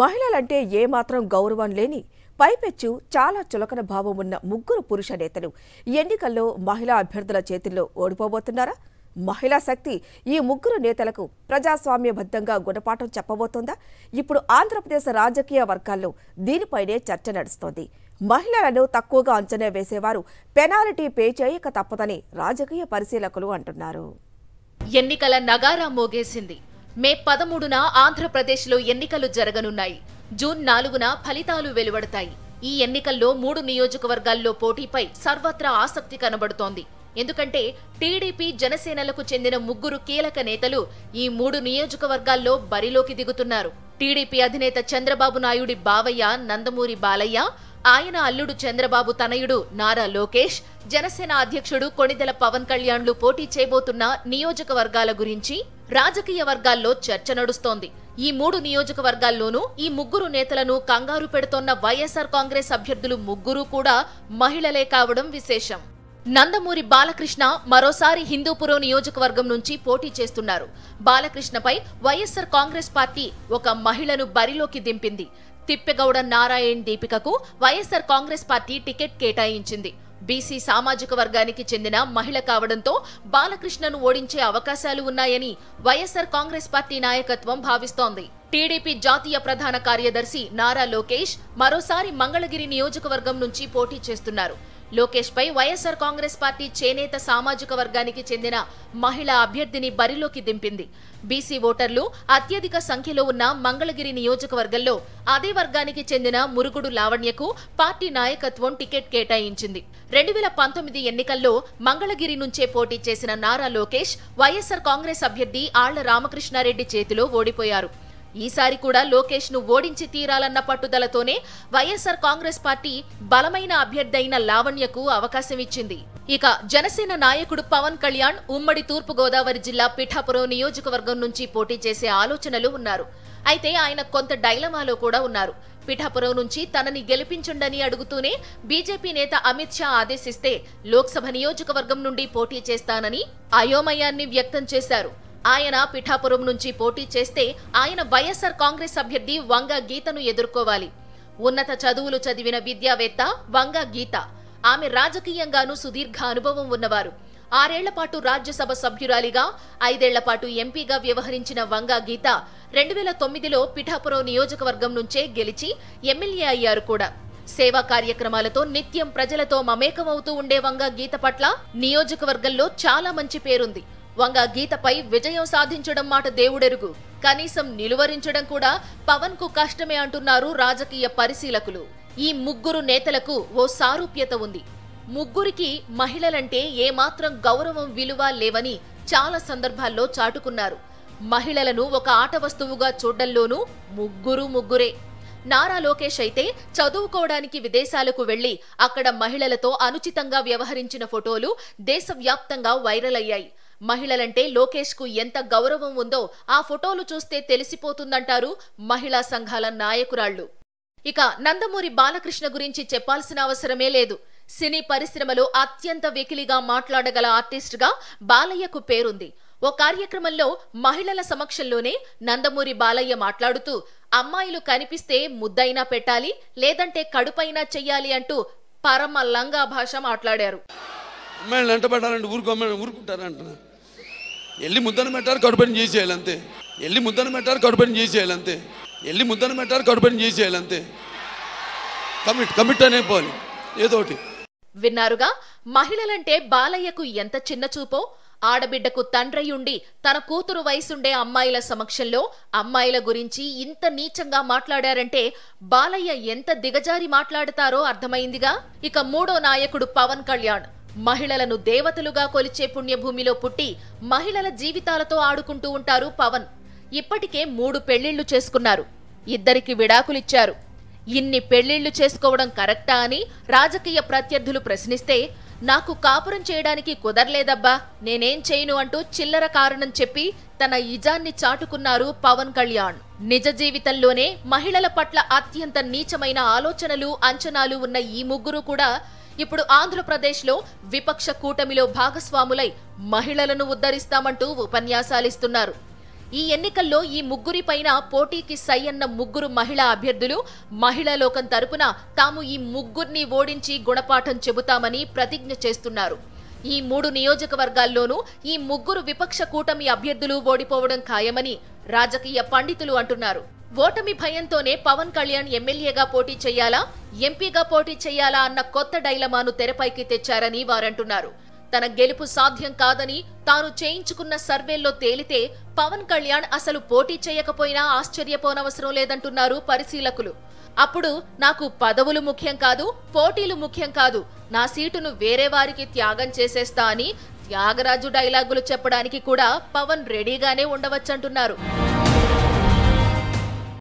మహిళలంటే ఏమాత్రం గౌరవం లేని పైపెచ్చు చాలా చులకన భావం ఉన్న ముగ్గురు పురుష నేతలు ఎన్నికల్లో మహిళా అభ్యర్థుల చేతుల్లో ఓడిపోబోతున్నారా మహిళా శక్తి ఈ ముగ్గురు నేతలకు ప్రజాస్వామ్యబద్ధంగా గుణపాఠం చెప్పబోతోందా ఇప్పుడు ఆంధ్రప్రదేశ్ రాజకీయ వర్గాల్లో దీనిపైనే చర్చ నడుస్తోంది మహిళలను తక్కువగా అంచనా వేసేవారు పెనాల్టీ పే చేయక తప్పదని రాజకీయ పరిశీలకులు అంటున్నారు ఎన్నికల నగారా మోగేసింది మే పదమూడున ఆంధ్రప్రదేశ్లో ఎన్నికలు జరగనున్నాయి జూన్ నాలుగున ఫలితాలు వెలువడతాయి ఈ ఎన్నికల్లో మూడు నియోజకవర్గాల్లో పోటీపై సర్వత్రా ఆసక్తి కనబడుతోంది ఎందుకంటే టీడీపీ జనసేనలకు చెందిన ముగ్గురు కీలక నేతలు ఈ మూడు నియోజకవర్గాల్లో బరిలోకి దిగుతున్నారు టీడీపీ అధినేత చంద్రబాబు నాయుడి బావయ్య నందమూరి బాలయ్య ఆయన అల్లుడు చంద్రబాబు తనయుడు నారా లోకేష్ జనసేన అధ్యక్షుడు కొణిదెల పవన్ కళ్యాణ్లు పోటీ చేయబోతున్న నియోజకవర్గాల గురించి రాజకీయ వర్గాల్లో చర్చ నడుస్తోంది ఈ మూడు నియోజకవర్గాల్లోనూ ఈ ముగ్గురు నేతలను కంగారు పెడుతోన్న వైఎస్ఆర్ కాంగ్రెస్ అభ్యర్థులు ముగ్గురు కూడా మహిళలే కావడం విశేషం నందమూరి బాలకృష్ణ మరోసారి హిందూపురం నియోజకవర్గం నుంచి పోటీ చేస్తున్నారు బాలకృష్ణపై వైఎస్సార్ కాంగ్రెస్ పార్టీ ఒక మహిళను బరిలోకి దింపింది తిప్పెగౌడ నారాయణ్ దీపికకు వైఎస్సార్ కాంగ్రెస్ పార్టీ టికెట్ కేటాయించింది బీసీ సామాజిక వర్గానికి చెందిన మహిళ కావడంతో బాలకృష్ణను ఓడించే అవకాశాలు ఉన్నాయని వైఎస్సార్ కాంగ్రెస్ పార్టీ నాయకత్వం భావిస్తోంది టీడీపీ జాతీయ ప్రధాన కార్యదర్శి నారా లోకేష్ మరోసారి మంగళగిరి నియోజకవర్గం నుంచి పోటీ చేస్తున్నారు లోకేష్పై వైఎస్సార్ కాంగ్రెస్ పార్టీ చేనేత సామాజిక వర్గానికి చెందిన మహిళా అభ్యర్థిని బరిలోకి దింపింది బీసీ ఓటర్లు అత్యధిక సంఖ్యలో ఉన్న మంగళగిరి నియోజకవర్గంలో అదే వర్గానికి చెందిన మురుగుడు లావణ్యకు పార్టీ నాయకత్వం టికెట్ కేటాయించింది రెండు వేల పంతొమ్మిది ఎన్నికల్లో మంగళగిరి నుంచే పోటీ చేసిన నారా లోకేష్ వైఎస్సార్ కాంగ్రెస్ అభ్యర్థి ఆళ్ల రామకృష్ణారెడ్డి చేతిలో ఓడిపోయారు ఈసారి కూడా లోకేష్ ను ఓడించి తీరాలన్న పట్టుదలతోనే వైఎస్ఆర్ కాంగ్రెస్ పార్టీ బలమైన అభ్యర్థైన లావణ్యకు అవకాశం ఇచ్చింది ఇక జనసేన నాయకుడు పవన్ కళ్యాణ్ ఉమ్మడి తూర్పుగోదావరి జిల్లా పిఠాపురం నియోజకవర్గం నుంచి పోటీ చేసే ఆలోచనలు ఉన్నారు అయితే ఆయన కొంత డైలమాలో కూడా ఉన్నారు పిఠాపురం నుంచి తనని గెలిపించండని అడుగుతూనే బీజేపీ నేత అమిత్ షా ఆదేశిస్తే లోక్సభ నియోజకవర్గం నుండి పోటీ చేస్తానని అయోమయాన్ని వ్యక్తం చేశారు ఆయన పిఠాపురం నుంచి పోటీ చేస్తే ఆయన వైఎస్ఆర్ కాంగ్రెస్ అభ్యర్థి వంగ గీతను ఎదుర్కోవాలి ఉన్నత చదువులు చదివిన విద్యావేత్త వంగ గీత ఆమె రాజకీయంగానూ సుదీర్ఘ అనుభవం ఉన్నవారు ఆరేళ్లపాటు రాజ్యసభ సభ్యురాలిగా ఐదేళ్లపాటు ఎంపీగా వ్యవహరించిన వంగా గీత రెండు వేల తొమ్మిదిలో పిఠాపురం నియోజకవర్గం నుంచే గెలిచి ఎమ్మెల్యే అయ్యారు కూడా సేవా కార్యక్రమాలతో నిత్యం ప్రజలతో మమేకమవుతూ ఉండే వంగా గీత పట్ల నియోజకవర్గంలో చాలా మంచి పేరుంది వంగ గీతపై విజయం సాధించడం మాట దేవుడెరుగు కనీసం నిలువరించడం కూడా పవన్ కు కష్టమే అంటున్నారు రాజకీయ పరిశీలకులు ఈ ముగ్గురు నేతలకు ఓ సారూప్యత ఉంది ముగ్గురికి మహిళలంటే ఏమాత్రం గౌరవం విలువ లేవని చాలా సందర్భాల్లో చాటుకున్నారు మహిళలను ఒక ఆట వస్తువుగా చూడడంలోనూ ముగ్గురు ముగ్గురే నారా లోకేష్ అయితే చదువుకోవడానికి విదేశాలకు వెళ్లి అక్కడ మహిళలతో అనుచితంగా వ్యవహరించిన ఫోటోలు దేశవ్యాప్తంగా వైరల్ అయ్యాయి మహిళలంటే లోకేష్ కు ఎంత గౌరవం ఉందో ఆ ఫోటోలు చూస్తే తెలిసిపోతుందంటారు మహిళా సంఘాల నాయకురాళ్లు ఇక నందమూరి బాలకృష్ణ గురించి చెప్పాల్సిన అవసరమే లేదు సినీ పరిశ్రమలో అత్యంత వెకిలిగా మాట్లాడగల ఆర్టిస్టుగా బాలయ్యకు పేరుంది ఓ కార్యక్రమంలో మహిళల సమక్షంలోనే నందమూరి బాలయ్య మాట్లాడుతూ అమ్మాయిలు కనిపిస్తే ముద్దైనా పెట్టాలి లేదంటే కడుపైనా చెయ్యాలి అంటూ పరమ లంగా భాష మాట్లాడారు అమ్మాయిలు పెట్టాలంటే ఊరుకు అమ్మాయిలు ఊరుకుంటారంటున్నారు వెళ్ళి ముద్దను పెట్టారు కడుపుని చేసేయాలి అంతే వెళ్ళి ముద్దను పెట్టారు కడుపుని చేసేయాలి అంతే వెళ్ళి ముద్దను పెట్టారు కడుపుని చేసేయాలి అంతే కమిట్ కమిట్ అనే పోలి ఏదోటి విన్నారుగా మహిళలంటే బాలయ్యకు ఎంత చిన్న చూపో ఆడబిడ్డకు తండ్రయుండి తన కూతురు వయసుండే అమ్మాయిల సమక్షంలో అమ్మాయిల గురించి ఇంత నీచంగా మాట్లాడారంటే బాలయ్య ఎంత దిగజారి మాట్లాడతారో అర్థమైందిగా ఇక మూడో నాయకుడు పవన్ కళ్యాణ్ మహిళలను దేవతలుగా కొలిచే పుణ్యభూమిలో పుట్టి మహిళల జీవితాలతో ఆడుకుంటూ ఉంటారు పవన్ ఇప్పటికే మూడు పెళ్లిళ్లు చేసుకున్నారు ఇద్దరికి విడాకులిచ్చారు ఇన్ని పెళ్లిళ్లు చేసుకోవడం కరెక్టా అని రాజకీయ ప్రత్యర్థులు ప్రశ్నిస్తే నాకు కాపురం చేయడానికి కుదరలేదబ్బా నేనేం చేయను అంటూ చిల్లర కారణం చెప్పి తన ఇజాన్ని చాటుకున్నారు పవన్ కళ్యాణ్ నిజ జీవితంలోనే మహిళల పట్ల అత్యంత నీచమైన ఆలోచనలు అంచనాలు ఉన్న ఈ ముగ్గురు కూడా ఇప్పుడు ఆంధ్రప్రదేశ్లో విపక్ష కూటమిలో భాగస్వాములై మహిళలను ఉద్ధరిస్తామంటూ ఉపన్యాసాలిస్తున్నారు ఈ ఎన్నికల్లో ఈ ముగ్గురిపైన పోటీకి సయ్యన్న ముగ్గురు మహిళా అభ్యర్థులు మహిళా లోకం తరపున తాము ఈ ముగ్గురిని ఓడించి గుణపాఠం చెబుతామని ప్రతిజ్ఞ చేస్తున్నారు ఈ మూడు నియోజకవర్గాల్లోనూ ఈ ముగ్గురు విపక్ష కూటమి అభ్యర్థులు ఓడిపోవడం ఖాయమని రాజకీయ పండితులు అంటున్నారు ఓటమి భయంతోనే పవన్ కళ్యాణ్ ఎమ్మెల్యేగా పోటీ చేయాలా ఎంపీగా పోటీ చేయాలా అన్న కొత్త డైలమాను తెరపైకి తెచ్చారని వారంటున్నారు తన గెలుపు సాధ్యం కాదని తాను చేయించుకున్న సర్వేల్లో తేలితే పవన్ కళ్యాణ్ అసలు పోటీ చేయకపోయినా ఆశ్చర్యపోనవసరం లేదంటున్నారు పరిశీలకులు అప్పుడు నాకు పదవులు ముఖ్యం కాదు పోటీలు ముఖ్యం కాదు నా సీటును వేరే వారికి త్యాగం చేసేస్తా అని త్యాగరాజు డైలాగులు చెప్పడానికి కూడా పవన్ రెడీగానే ఉండవచ్చంటున్నారు